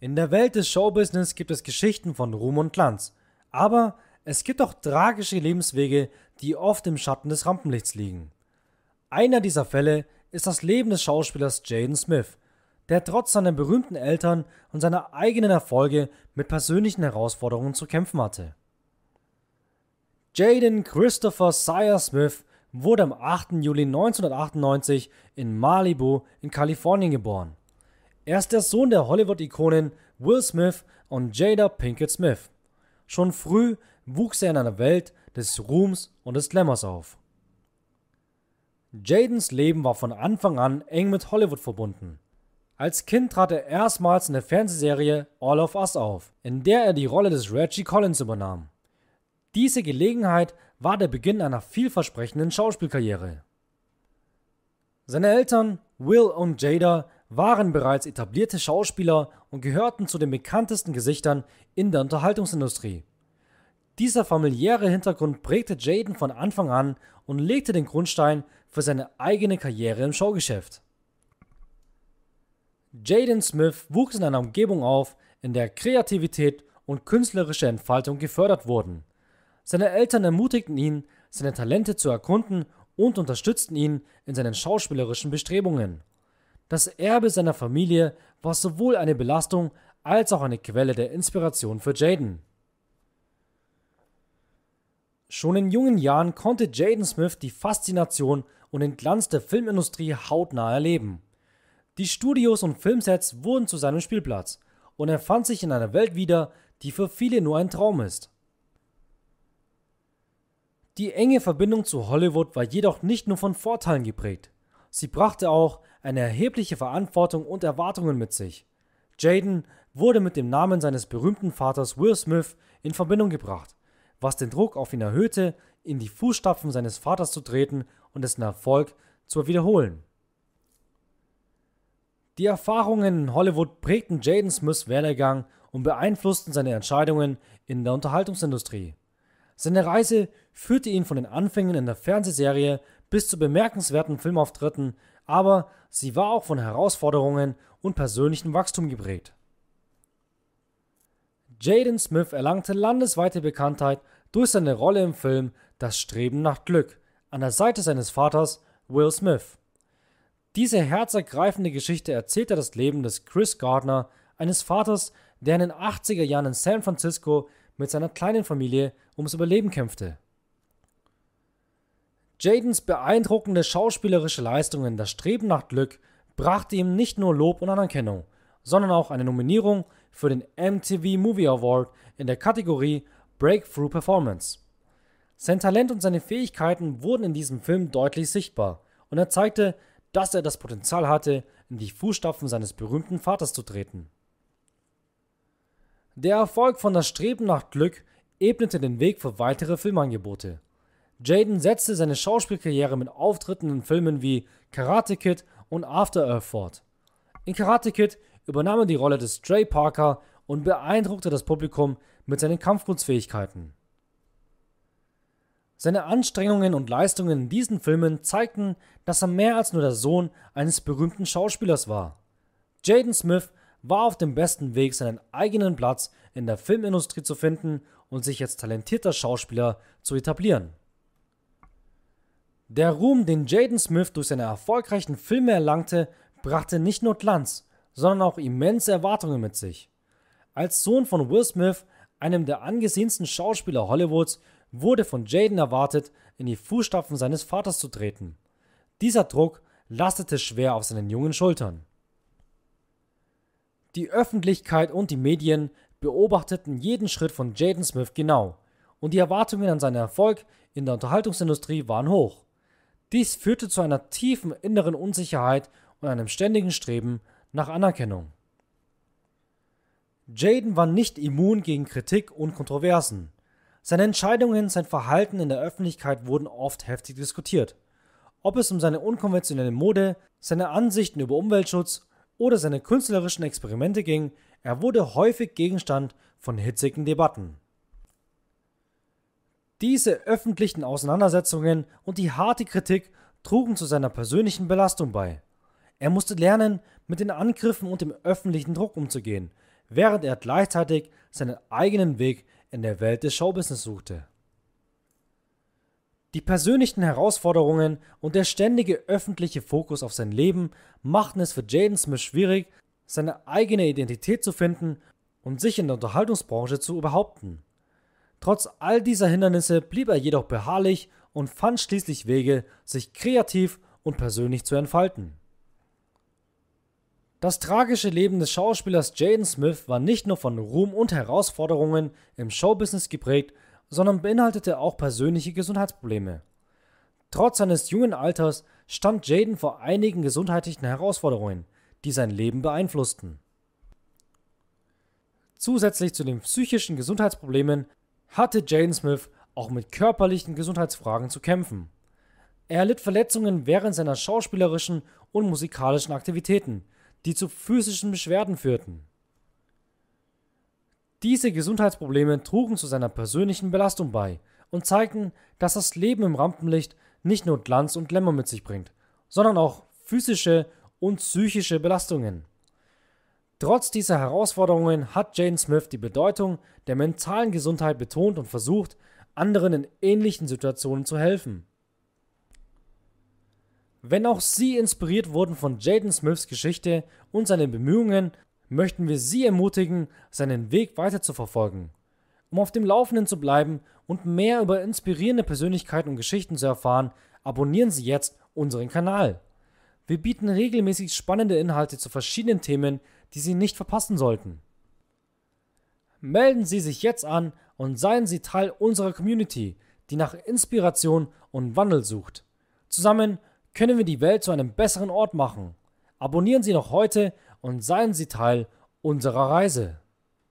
In der Welt des Showbusiness gibt es Geschichten von Ruhm und Glanz, aber es gibt auch tragische Lebenswege, die oft im Schatten des Rampenlichts liegen. Einer dieser Fälle ist das Leben des Schauspielers Jaden Smith, der trotz seiner berühmten Eltern und seiner eigenen Erfolge mit persönlichen Herausforderungen zu kämpfen hatte. Jaden Christopher Sire Smith wurde am 8. Juli 1998 in Malibu in Kalifornien geboren. Er ist der Sohn der Hollywood-Ikonen Will Smith und Jada Pinkett Smith. Schon früh wuchs er in einer Welt des Ruhms und des Glamours auf. Jadens Leben war von Anfang an eng mit Hollywood verbunden. Als Kind trat er erstmals in der Fernsehserie All of Us auf, in der er die Rolle des Reggie Collins übernahm. Diese Gelegenheit war der Beginn einer vielversprechenden Schauspielkarriere. Seine Eltern, Will und Jada, waren bereits etablierte Schauspieler und gehörten zu den bekanntesten Gesichtern in der Unterhaltungsindustrie. Dieser familiäre Hintergrund prägte Jaden von Anfang an und legte den Grundstein für seine eigene Karriere im Showgeschäft. Jaden Smith wuchs in einer Umgebung auf, in der Kreativität und künstlerische Entfaltung gefördert wurden. Seine Eltern ermutigten ihn, seine Talente zu erkunden und unterstützten ihn in seinen schauspielerischen Bestrebungen. Das Erbe seiner Familie war sowohl eine Belastung als auch eine Quelle der Inspiration für Jaden. Schon in jungen Jahren konnte Jaden Smith die Faszination und den Glanz der Filmindustrie hautnah erleben. Die Studios und Filmsets wurden zu seinem Spielplatz und er fand sich in einer Welt wieder, die für viele nur ein Traum ist. Die enge Verbindung zu Hollywood war jedoch nicht nur von Vorteilen geprägt. Sie brachte auch eine erhebliche Verantwortung und Erwartungen mit sich. Jaden wurde mit dem Namen seines berühmten Vaters Will Smith in Verbindung gebracht, was den Druck auf ihn erhöhte, in die Fußstapfen seines Vaters zu treten und dessen Erfolg zu wiederholen. Die Erfahrungen in Hollywood prägten Jaden Smiths Werdegang und beeinflussten seine Entscheidungen in der Unterhaltungsindustrie. Seine Reise führte ihn von den Anfängen in der Fernsehserie bis zu bemerkenswerten Filmauftritten, aber sie war auch von Herausforderungen und persönlichem Wachstum geprägt. Jaden Smith erlangte landesweite Bekanntheit durch seine Rolle im Film Das Streben nach Glück an der Seite seines Vaters Will Smith. Diese herzergreifende Geschichte erzählte das Leben des Chris Gardner, eines Vaters, der in den 80er Jahren in San Francisco mit seiner kleinen Familie ums Überleben kämpfte. Jadens beeindruckende schauspielerische Leistungen, Das Streben nach Glück brachte ihm nicht nur Lob und Anerkennung, sondern auch eine Nominierung für den MTV Movie Award in der Kategorie Breakthrough Performance. Sein Talent und seine Fähigkeiten wurden in diesem Film deutlich sichtbar und er zeigte, dass er das Potenzial hatte, in die Fußstapfen seines berühmten Vaters zu treten. Der Erfolg von Das Streben nach Glück ebnete den Weg für weitere Filmangebote. Jaden setzte seine Schauspielkarriere mit Auftritten in Filmen wie Karate Kid und After Earth fort. In Karate Kid übernahm er die Rolle des Trey Parker und beeindruckte das Publikum mit seinen Kampfkunstfähigkeiten. Seine Anstrengungen und Leistungen in diesen Filmen zeigten, dass er mehr als nur der Sohn eines berühmten Schauspielers war. Jaden Smith war auf dem besten Weg, seinen eigenen Platz in der Filmindustrie zu finden und sich als talentierter Schauspieler zu etablieren. Der Ruhm, den Jaden Smith durch seine erfolgreichen Filme erlangte, brachte nicht nur Glanz, sondern auch immense Erwartungen mit sich. Als Sohn von Will Smith, einem der angesehensten Schauspieler Hollywoods, wurde von Jaden erwartet, in die Fußstapfen seines Vaters zu treten. Dieser Druck lastete schwer auf seinen jungen Schultern. Die Öffentlichkeit und die Medien beobachteten jeden Schritt von Jaden Smith genau und die Erwartungen an seinen Erfolg in der Unterhaltungsindustrie waren hoch. Dies führte zu einer tiefen inneren Unsicherheit und einem ständigen Streben nach Anerkennung. Jaden war nicht immun gegen Kritik und Kontroversen. Seine Entscheidungen, sein Verhalten in der Öffentlichkeit wurden oft heftig diskutiert. Ob es um seine unkonventionelle Mode, seine Ansichten über Umweltschutz oder seine künstlerischen Experimente ging, er wurde häufig Gegenstand von hitzigen Debatten. Diese öffentlichen Auseinandersetzungen und die harte Kritik trugen zu seiner persönlichen Belastung bei. Er musste lernen, mit den Angriffen und dem öffentlichen Druck umzugehen, während er gleichzeitig seinen eigenen Weg in der Welt des Showbusiness suchte. Die persönlichen Herausforderungen und der ständige öffentliche Fokus auf sein Leben machten es für Jaden Smith schwierig, seine eigene Identität zu finden und sich in der Unterhaltungsbranche zu behaupten. Trotz all dieser Hindernisse blieb er jedoch beharrlich und fand schließlich Wege, sich kreativ und persönlich zu entfalten. Das tragische Leben des Schauspielers Jaden Smith war nicht nur von Ruhm und Herausforderungen im Showbusiness geprägt, sondern beinhaltete auch persönliche Gesundheitsprobleme. Trotz seines jungen Alters stand Jaden vor einigen gesundheitlichen Herausforderungen, die sein Leben beeinflussten. Zusätzlich zu den psychischen Gesundheitsproblemen hatte Jaden Smith auch mit körperlichen Gesundheitsfragen zu kämpfen. Er erlitt Verletzungen während seiner schauspielerischen und musikalischen Aktivitäten, die zu physischen Beschwerden führten. Diese Gesundheitsprobleme trugen zu seiner persönlichen Belastung bei und zeigten, dass das Leben im Rampenlicht nicht nur Glanz und Lämmer mit sich bringt, sondern auch physische und psychische Belastungen. Trotz dieser Herausforderungen hat Jaden Smith die Bedeutung der mentalen Gesundheit betont und versucht, anderen in ähnlichen Situationen zu helfen. Wenn auch Sie inspiriert wurden von Jaden Smiths Geschichte und seinen Bemühungen, möchten wir Sie ermutigen, seinen Weg weiter zu verfolgen. Um auf dem Laufenden zu bleiben und mehr über inspirierende Persönlichkeiten und Geschichten zu erfahren, abonnieren Sie jetzt unseren Kanal. Wir bieten regelmäßig spannende Inhalte zu verschiedenen Themen die Sie nicht verpassen sollten. Melden Sie sich jetzt an und seien Sie Teil unserer Community, die nach Inspiration und Wandel sucht. Zusammen können wir die Welt zu einem besseren Ort machen. Abonnieren Sie noch heute und seien Sie Teil unserer Reise.